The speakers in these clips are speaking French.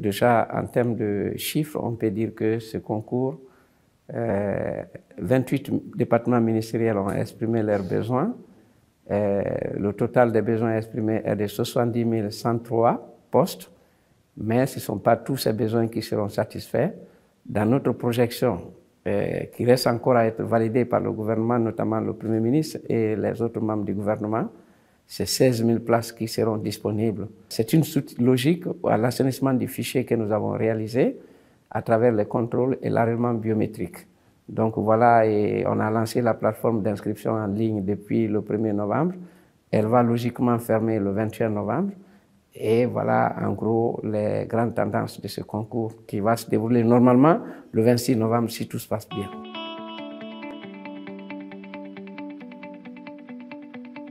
déjà en termes de chiffres, on peut dire que ce concours, 28 euh, départements ministériels ont exprimé leurs besoins. Euh, le total des besoins exprimés est de 70 103 postes, mais ce ne sont pas tous ces besoins qui seront satisfaits. Dans notre projection, euh, qui reste encore à être validée par le gouvernement, notamment le Premier ministre et les autres membres du gouvernement, c'est 16 000 places qui seront disponibles. C'est une logique à l'assainissement du fichier que nous avons réalisé à travers les contrôles et l'arrêtement biométrique. Donc voilà, et on a lancé la plateforme d'inscription en ligne depuis le 1er novembre. Elle va logiquement fermer le 21 novembre. Et voilà, en gros, les grandes tendances de ce concours qui va se dérouler normalement le 26 novembre si tout se passe bien.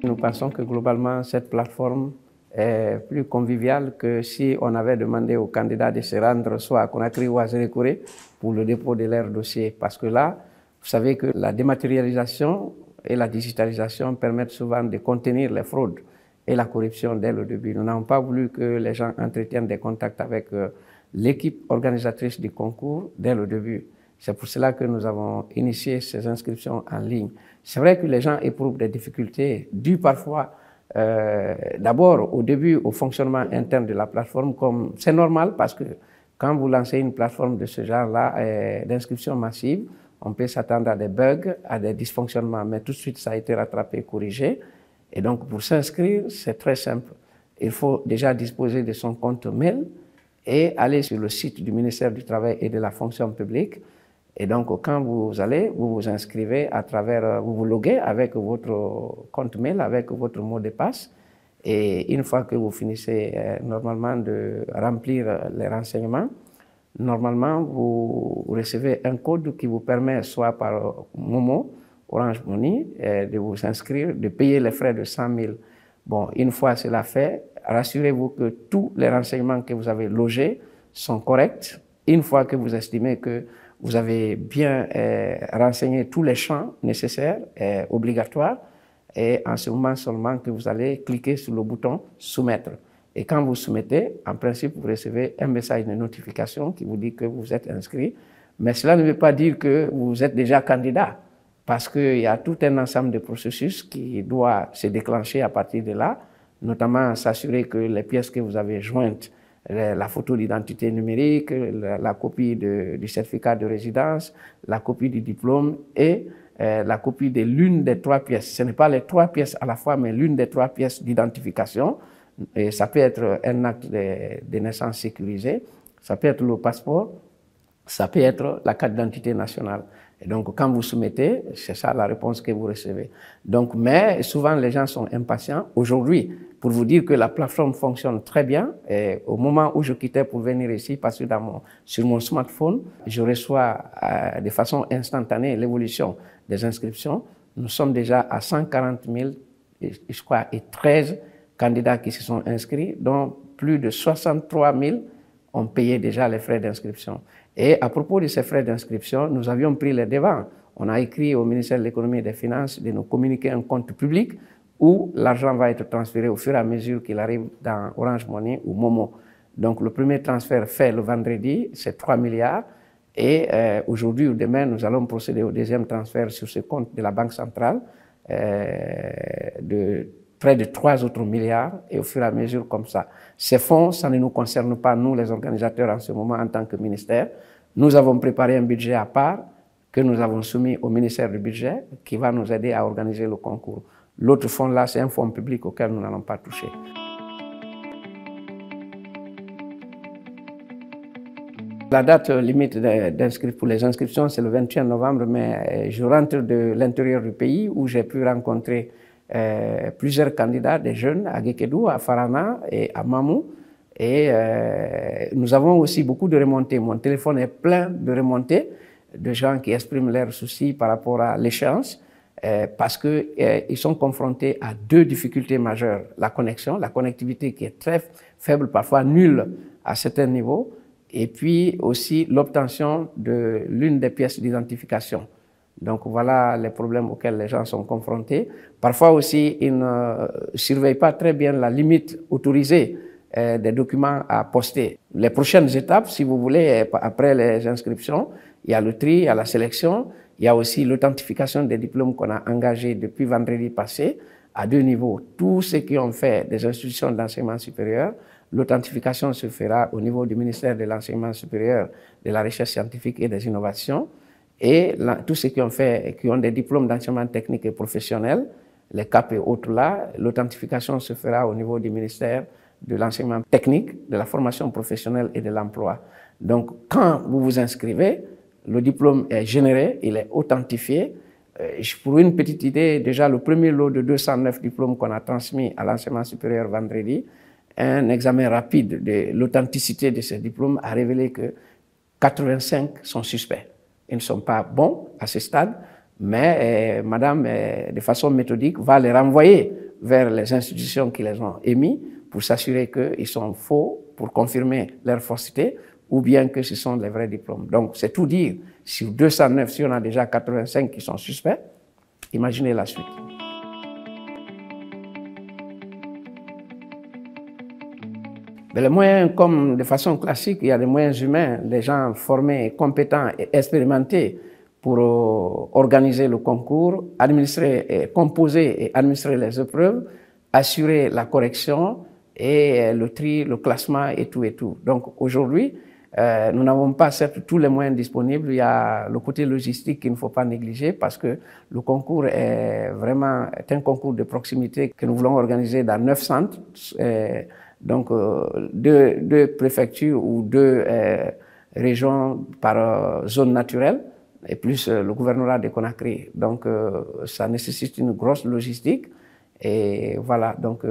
Nous pensons que globalement, cette plateforme est plus conviviale que si on avait demandé aux candidats de se rendre soit à Conakry ou à Zérékoré pour le dépôt de leur dossier. Parce que là, vous savez que la dématérialisation et la digitalisation permettent souvent de contenir les fraudes et la corruption dès le début. Nous n'avons pas voulu que les gens entretiennent des contacts avec euh, l'équipe organisatrice du concours dès le début. C'est pour cela que nous avons initié ces inscriptions en ligne. C'est vrai que les gens éprouvent des difficultés dues parfois euh, d'abord au début au fonctionnement interne de la plateforme, comme c'est normal parce que quand vous lancez une plateforme de ce genre-là, euh, d'inscription massive, on peut s'attendre à des bugs, à des dysfonctionnements, mais tout de suite ça a été rattrapé, corrigé. Et donc pour s'inscrire, c'est très simple. Il faut déjà disposer de son compte mail et aller sur le site du ministère du Travail et de la Fonction publique. Et donc, quand vous allez, vous vous inscrivez à travers, euh, vous vous loguez avec votre compte mail, avec votre mot de passe. Et une fois que vous finissez euh, normalement de remplir les renseignements, normalement, vous recevez un code qui vous permet, soit par Momo, Orange Money, euh, de vous inscrire, de payer les frais de 100 000. Bon, une fois cela fait, rassurez-vous que tous les renseignements que vous avez logés sont corrects. Une fois que vous estimez que vous avez bien euh, renseigné tous les champs nécessaires, et obligatoires, et en ce moment seulement que vous allez cliquer sur le bouton Soumettre. Et quand vous soumettez, en principe, vous recevez un message de notification qui vous dit que vous êtes inscrit. Mais cela ne veut pas dire que vous êtes déjà candidat, parce qu'il y a tout un ensemble de processus qui doit se déclencher à partir de là, notamment s'assurer que les pièces que vous avez jointes la photo d'identité numérique, la, copie du certificat de résidence, la copie du diplôme et euh, la copie de l'une des trois pièces. Ce n'est pas les trois pièces à la fois, mais l'une des trois pièces d'identification. Et ça peut être un acte de, de, naissance sécurisé, ça peut être le passeport, ça peut être la carte d'identité nationale. Et donc, quand vous soumettez, c'est ça la réponse que vous recevez. Donc, mais souvent, les gens sont impatients. Aujourd'hui, pour vous dire que la plateforme fonctionne très bien. Et au moment où je quittais pour venir ici, parce que dans mon, sur mon smartphone, je reçois euh, de façon instantanée l'évolution des inscriptions. Nous sommes déjà à 140 000, je crois, et 13 candidats qui se sont inscrits, dont plus de 63 000 ont payé déjà les frais d'inscription. Et à propos de ces frais d'inscription, nous avions pris les devants. On a écrit au ministère de l'économie et des finances de nous communiquer un compte public où l'argent va être transféré au fur et à mesure qu'il arrive dans Orange Money ou Momo. Donc le premier transfert fait le vendredi, c'est 3 milliards. Et euh, aujourd'hui ou demain, nous allons procéder au deuxième transfert sur ce compte de la Banque centrale euh, de près de 3 autres milliards et au fur et à mesure comme ça. Ces fonds, ça ne nous concerne pas, nous les organisateurs, en ce moment en tant que ministère. Nous avons préparé un budget à part que nous avons soumis au ministère du budget qui va nous aider à organiser le concours. L'autre fonds-là, c'est un fonds public auquel nous n'allons pas toucher. La date limite pour les inscriptions, c'est le 21 novembre, mais euh, je rentre de l'intérieur du pays où j'ai pu rencontrer euh, plusieurs candidats, des jeunes, à Gekedou, à Farana et à Mamou. Et euh, nous avons aussi beaucoup de remontées. Mon téléphone est plein de remontées de gens qui expriment leurs soucis par rapport à l'échéance. Euh, parce qu'ils euh, sont confrontés à deux difficultés majeures. La connexion, la connectivité qui est très faible, parfois nulle à certains niveaux, et puis aussi l'obtention de l'une des pièces d'identification. Donc voilà les problèmes auxquels les gens sont confrontés. Parfois aussi, ils ne euh, surveillent pas très bien la limite autorisée des documents à poster. Les prochaines étapes, si vous voulez, après les inscriptions, il y a le tri, il y a la sélection, il y a aussi l'authentification des diplômes qu'on a engagés depuis vendredi passé à deux niveaux. Tous ceux qui ont fait des institutions d'enseignement supérieur, l'authentification se fera au niveau du ministère de l'enseignement supérieur, de la recherche scientifique et des innovations. Et là, tous ceux qui ont fait, qui ont des diplômes d'enseignement technique et professionnel, les CAP et autres là, l'authentification se fera au niveau du ministère de l'enseignement technique, de la formation professionnelle et de l'emploi. Donc, quand vous vous inscrivez, le diplôme est généré, il est authentifié. Euh, pour une petite idée, déjà le premier lot de 209 diplômes qu'on a transmis à l'enseignement supérieur vendredi, un examen rapide de l'authenticité de ces diplômes a révélé que 85 sont suspects. Ils ne sont pas bons à ce stade, mais euh, Madame, euh, de façon méthodique, va les renvoyer vers les institutions qui les ont émis pour s'assurer qu'ils sont faux, pour confirmer leur falsité ou bien que ce sont les vrais diplômes. Donc, c'est tout dire. Sur 209, si on a déjà 85 qui sont suspects, imaginez la suite. Mais les moyens, comme de façon classique, il y a des moyens humains, des gens formés, compétents et expérimentés pour euh, organiser le concours, administrer, et composer et administrer les épreuves, assurer la correction et le tri, le classement et tout et tout. Donc aujourd'hui, euh, nous n'avons pas tous les moyens disponibles. Il y a le côté logistique qu'il ne faut pas négliger parce que le concours est vraiment est un concours de proximité que nous voulons organiser dans neuf centres, euh, donc euh, deux, deux, préfectures ou deux euh, régions par zone naturelle et plus le gouvernorat de Conakry. Donc ça nécessite une grosse logistique et voilà donc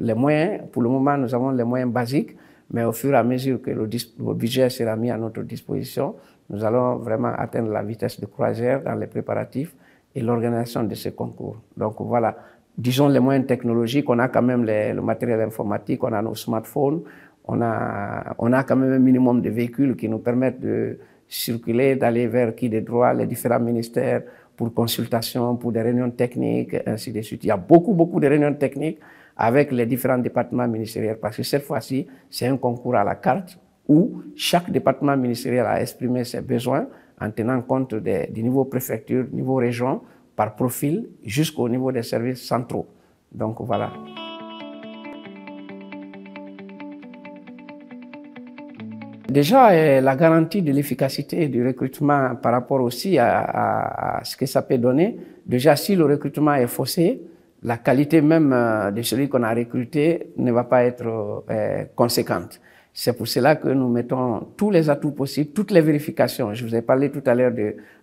les moyens. Pour le moment, nous avons les moyens basiques mais au fur et à mesure que le, budget sera mis à notre disposition, nous allons vraiment atteindre la vitesse de croisière dans les préparatifs et l'organisation de ce concours. Donc voilà, disons les moyens technologiques, on a quand même le matériel informatique, on a nos smartphones, on a, on a quand même un minimum de véhicules qui nous permettent de circuler, d'aller vers qui des droits, les différents ministères pour consultation, pour des réunions techniques, ainsi de suite. Il y a beaucoup, beaucoup de réunions techniques avec les différents départements ministériels, parce que cette fois-ci, c'est un concours à la carte où chaque département ministériel a exprimé ses besoins en tenant compte des, du niveau préfecture, niveau région, par profil, jusqu'au niveau des services centraux. Donc voilà. Déjà, euh, la garantie de l'efficacité du recrutement par rapport aussi à, à ce que ça peut donner. Déjà, si le recrutement est faussé, la qualité même euh, de celui qu'on a recruté ne va pas être euh, conséquente. C'est pour cela que nous mettons tous les atouts possibles, toutes les vérifications. Je vous ai parlé tout à l'heure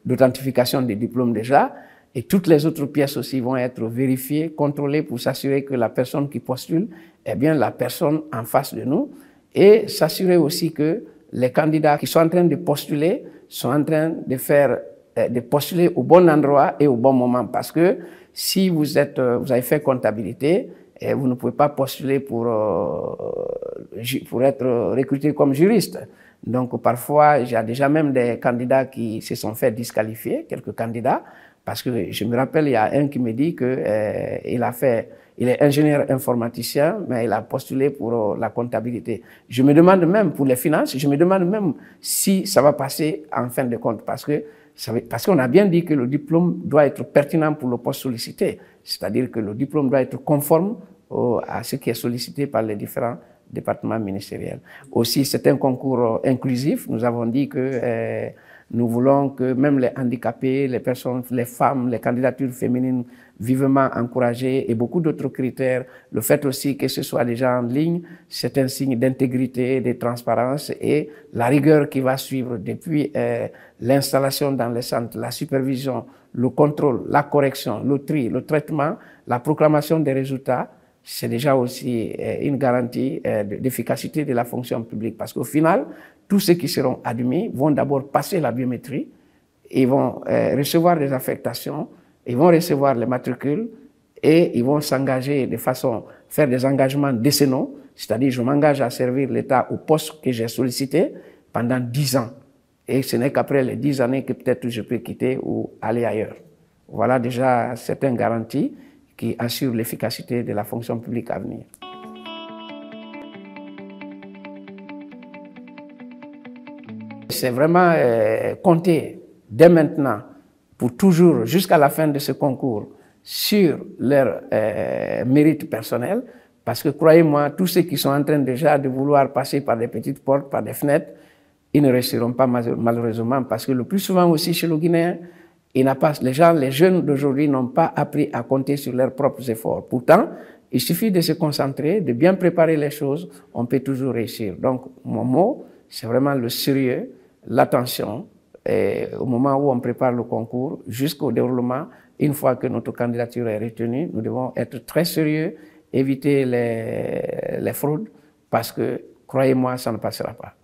d'authentification des diplômes déjà, et toutes les autres pièces aussi vont être vérifiées, contrôlées pour s'assurer que la personne qui postule est bien la personne en face de nous, et s'assurer aussi que les candidats qui sont en train de postuler sont en train de faire euh, de postuler au bon endroit et au bon moment parce que si vous êtes, euh, vous avez fait comptabilité, eh, vous ne pouvez pas postuler pour, euh, pour être recruté comme juriste. Donc parfois, j'ai déjà même des candidats qui se sont fait disqualifier, quelques candidats, parce que je me rappelle, il y a un qui me dit que il a fait, il est ingénieur informaticien, mais il a postulé pour la comptabilité. Je me demande même pour les finances, je me demande même si ça va passer en fin de compte, parce que parce qu'on a bien dit que le diplôme doit être pertinent pour le poste sollicité, c'est-à-dire que le diplôme doit être conforme à ce qui est sollicité par les différents départements ministériels. Aussi, c'est un concours euh, inclusif. Nous avons dit que euh, nous voulons que même les handicapés, les personnes, les femmes, les candidatures féminines vivement encouragées et beaucoup d'autres critères. Le fait aussi que ce soit déjà en ligne, c'est un signe d'intégrité, de transparence et la rigueur qui va suivre depuis euh, l'installation dans les centres, la supervision, le contrôle, la correction, le tri, le traitement, la proclamation des résultats, c'est déjà aussi euh, une garantie euh, d'efficacité de la fonction publique. Parce qu'au final, tous ceux qui seront admis vont d'abord passer la biométrie, ils vont euh, recevoir des affectations, ils vont recevoir les matricules et ils vont s'engager de façon, faire des engagements décennaux, c'est-à-dire je m'engage à servir l'État au poste que j'ai sollicité pendant dix ans. Et ce n'est qu'après les dix années que peut-être je peux quitter ou aller ailleurs. Voilà déjà certaines garanties qui assure l'efficacité de la fonction publique à venir. C'est vraiment euh, compter dès maintenant, pour toujours, jusqu'à la fin de ce concours, sur leur euh, mérite personnel, parce que croyez-moi, tous ceux qui sont en train déjà de vouloir passer par des petites portes, par des fenêtres, ils ne réussiront pas malheureusement, parce que le plus souvent aussi chez le Guinéen, il n'a pas, les gens, les jeunes d'aujourd'hui n'ont pas appris à compter sur leurs propres efforts. Pourtant, il suffit de se concentrer, de bien préparer les choses, on peut toujours réussir. Donc, mon mot, c'est vraiment le sérieux, l'attention, et au moment où on prépare le concours, jusqu'au déroulement, une fois que notre candidature est retenue, nous devons être très sérieux, éviter les, les fraudes, parce que, croyez-moi, ça ne passera pas.